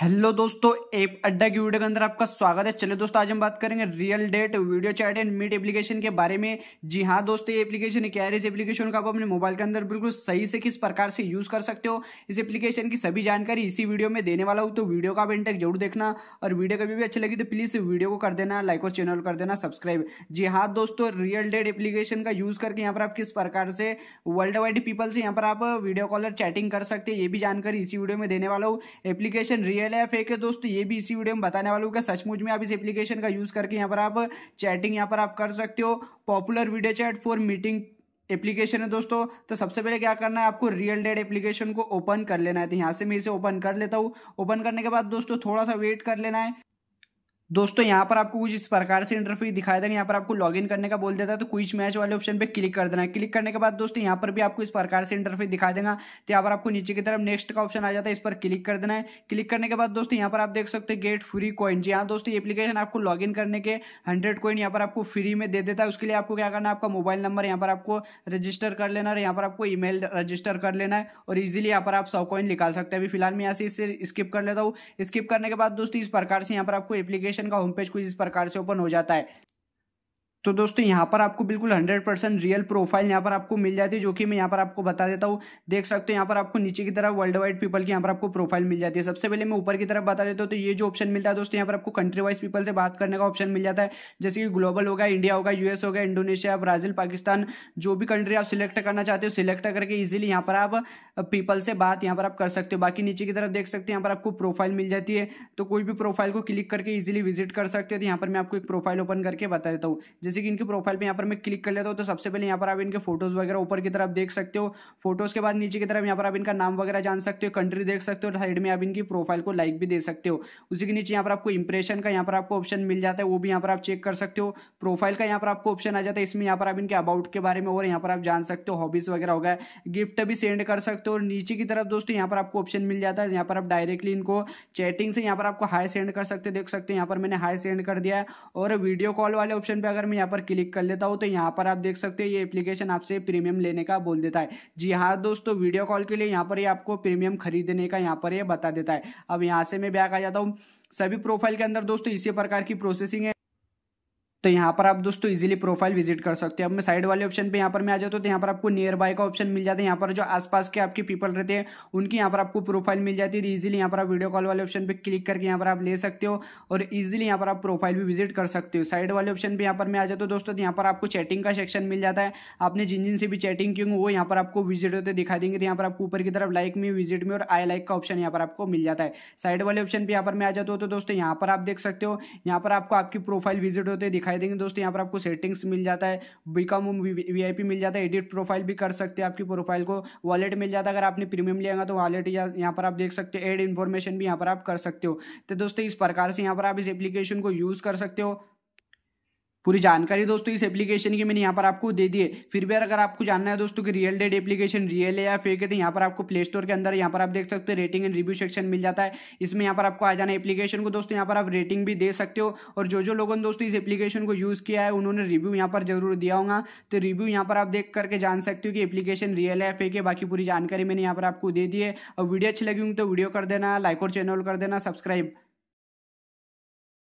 hello दोस्तों app अड्डा की वीडियो के अंदर आपका स्वागत है चलिए दोस्तों आज हम बात करेंगे real date video chat and meet application के बारे में जी हाँ दोस्तों ये एप्लीकेशन क्या है इस एप्लीकेशन को आप अपने मोबाइल के अंदर बिल्कुल सही से किस प्रकार से यूज कर सकते हो इस एप्लीकेशन की सभी जानकारी इसी वीडियो में देने वाला हूँ तो वीडियो का आप इंटेक जरूर देखना और वीडियो कभी भी अच्छी लगी तो प्लीज वीडियो को कर देना लाइक और चैनल कर देना सब्सक्राइब जी हाँ दोस्तों रियल डेट एप्लीकेशन का यूज करके यहाँ पर आप किस प्रकार से वर्ल्ड वाइड पीपल से यहाँ पर आप वीडियो कॉलर चैटिंग कर सकते हैं ये भी जानकारी इसी वीडियो में देने वाला हूँ एप्लीकेशन रियल रियल है फेक है दोस्तों ये भी इसी वीडियो में बताने वाला हूँ सचमुच में आप इस एप्लीकेशन का यूज़ करके यहाँ पर आप चैटिंग यहाँ पर आप कर सकते हो popular video chat for meeting application है दोस्तों तो सबसे पहले क्या करना है आपको रियल डेट एप्लीकेशन को ओपन कर लेना है तो यहाँ से मैं इसे ओपन कर लेता हूँ ओपन करने के बाद दोस्तों थोड़ा सा वेट कर लेना है दोस्तों यहाँ पर आपको कुछ इस प्रकार से इंटरफेस दिखाई देगा यहाँ पर आपको लॉगिन करने का बोल देता है तो क्विज मैच वाले ऑप्शन पे क्लिक कर देना है क्लिक करने के बाद दोस्तों यहाँ पर भी आपको इस प्रकार से इंटरफेस दिखाई देगा तो यहाँ पर आपको नीचे की तरफ नेक्स्ट का ऑप्शन आ जाता है इस पर क्लिक कर देना है क्लिक करने के बाद दोस्तों यहाँ पर आप देख सकते हैं गेट फ्री कॉइन जी हाँ दोस्तों एप्लीकेशन आपको लॉग करने के हंड्रेड कॉइन यहाँ पर आपको फ्री में दे देता है उसके लिए आपको क्या करना है आपका मोबाइल नंबर यहाँ पर आपको रजिस्टर कर लेना है यहाँ पर आपको ई रजिस्टर कर लेना है और इजिली यहाँ पर आप सौ कॉइन निकाल सकते हैं अभी फिलहाल मैं यहाँ से इसे स्किप कर लेता हूँ स्किप करने के बाद दोस्तों इस प्रकार से यहाँ पर आपको एप्लीकेशन एप्लीकेशन का होम पेज कुछ इस प्रकार से ओपन हो जाता है तो दोस्तों यहाँ पर आपको बिल्कुल 100 परसेंट रियल प्रोफाइल यहाँ पर आपको मिल जाती है जो कि मैं यहाँ पर आपको बता देता हूँ देख सकते हो यहाँ पर आपको नीचे की तरफ वर्ल्ड वाइड पीपल की यहाँ पर आपको प्रोफाइल मिल जाती है सबसे पहले मैं ऊपर की तरफ बता देता हूँ तो ये जो ऑप्शन मिलता है दोस्तों यहाँ पर आपको कंट्री वाइज पीपल से बात करने का ऑप्शन मिल जाता है जैसे कि ग्लोबल होगा इंडिया होगा यूएस होगा इंडोनेशिया ब्राजील पाकिस्तान जो भी कंट्री आप सिलेक्ट करना चाहते हो सिलेक्ट करके ईजिली यहाँ पर आप पीपल से बात यहाँ पर आप कर सकते हो बाकी नीचे की तरफ देख सकते हो यहाँ पर आपको प्रोफाइल मिल जाती है तो कोई भी प्रोफाइल को क्लिक करके ईजिली विजिट कर सकते हो तो यहाँ पर मैं आपको एक प्रोफाइल ओपन करके बता देता हूँ जैसे कि इनके प्रोफाइल पे यहाँ पर मैं क्लिक कर लेता हूँ तो सबसे पहले यहाँ पर आप इनके फोटोज़ वगैरह ऊपर की तरफ देख सकते हो फोटोज़ के बाद नीचे की तरफ यहाँ पर आप इनका नाम वगैरह जान सकते हो कंट्री देख सकते हो साइड में आप इनकी प्रोफाइल को लाइक भी दे सकते हो उसी के नीचे यहाँ पर आपको इंप्रेशन का यहाँ पर आपको ऑप्शन मिल जाता है वो भी यहाँ पर आप चेक कर सकते हो प्रोफाइल का यहाँ पर आपको ऑप्शन आ जाता है इसमें यहाँ पर आप इनके अबाउट के बारे में और यहाँ पर आप जान सकते हो हॉबीज़ वगैरह हो गया गिफ्ट भी सेंड कर सकते हो और नीचे की तरफ दोस्तों यहाँ पर आपको ऑप्शन मिल जाता है यहाँ पर आप डायरेक्टली इनको चैटिंग से यहाँ पर आपको हाई सेंड कर सकते हो देख सकते हो यहाँ पर मैंने हाई सेंड कर दिया है और वीडियो कॉल वाले ऑप्शन पर अगर मैं यहाँ पर क्लिक कर लेता हूँ तो यहाँ पर आप देख सकते हो ये एप्लीकेशन आपसे प्रीमियम लेने का बोल देता है जी हाँ दोस्तों वीडियो कॉल के लिए यहाँ पर ये आपको प्रीमियम खरीदने का यहाँ पर ये बता देता है अब यहाँ से मैं बैक आ जाता हूँ सभी प्रोफाइल के अंदर दोस्तों इसी प्रकार की प्रोसेसिंग तो यहाँ पर आप दोस्तों इजीली प्रोफाइल विजिट कर सकते हैं अब मैं साइड वाले ऑप्शन पे यहाँ पर मैं आ जाता हूँ तो यहाँ पर आपको नियर बाय का ऑप्शन मिल जाता है यहाँ पर जो आसपास के आपके पीपल रहते हैं उनकी यहाँ पर आपको प्रोफाइल मिल जाती है इजीली यहाँ पर आप वीडियो कॉल वाले ऑप्शन पर क्लिक करके यहाँ पर आप ले सकते हो और इजिली यहाँ पर आप प्रोफाइल भी विजिट कर सकते हो साइड वाले ऑप्शन पर यहाँ पर मैं आ जाता हूँ दोस्तों यहाँ पर आपको चैटिंग का सेक्शन मिल जाता है आपने जिन जिन से भी चैटिंग की वो यहाँ पर आपको विजिट होते दिखा देंगे तो यहाँ पर आपको ऊपर की तरफ लाइक में विजिट में और आई लाइक का ऑप्शन यहाँ पर आपको मिल जाता है साइड वाले ऑप्शन पर यहाँ पर मैं आ जाता हूँ तो दोस्तों यहाँ पर आप देख सकते हो यहाँ पर आपको आपकी प्रोफाइल विजिट होते दिखाई दिखाई देंगे दोस्तों यहाँ पर आपको सेटिंग्स मिल जाता है बिकम वीआईपी मिल जाता है एडिट प्रोफाइल भी कर सकते हैं आपकी प्रोफाइल को वॉलेट मिल जाता है अगर आपने प्रीमियम लिया तो वॉलेट यहाँ पर आप देख सकते हो एड इन्फॉर्मेशन भी यहाँ पर आप कर सकते हो तो दोस्तों इस प्रकार से यहाँ पर आप इस एप्लीकेशन को यूज़ कर सकते हो पूरी जानकारी दोस्तों इस एप्लीकेशन की मैंने यहाँ पर आपको दे दिए फिर भी अगर आपको जानना है दोस्तों कि रियल डेट एप्लीकेशन रियल है या फेक है तो यहाँ पर आपको प्ले स्टोर के अंदर यहाँ पर आप देख सकते हो रेटिंग एंड रिव्यू सेक्शन मिल जाता है इसमें यहाँ पर आपको आ जाना एप्लीकेशन को दोस्तों यहाँ पर आप रेटिंग भी दे सकते हो और जो जो लोगों ने दोस्तों इस एप्लीकेशन को यूज़ किया है उन्होंने रिव्यू यहाँ पर जरूर दिया होगा तो रिव्यू यहाँ पर आप देख करके जान सकते हो कि एप्लीकेशन रियल है फेक है बाकी पूरी जानकारी मैंने यहाँ पर आपको दे दी है और वीडियो अच्छी लगी हूँ तो वीडियो कर देना लाइक और चैनल कर देना सब्सक्राइब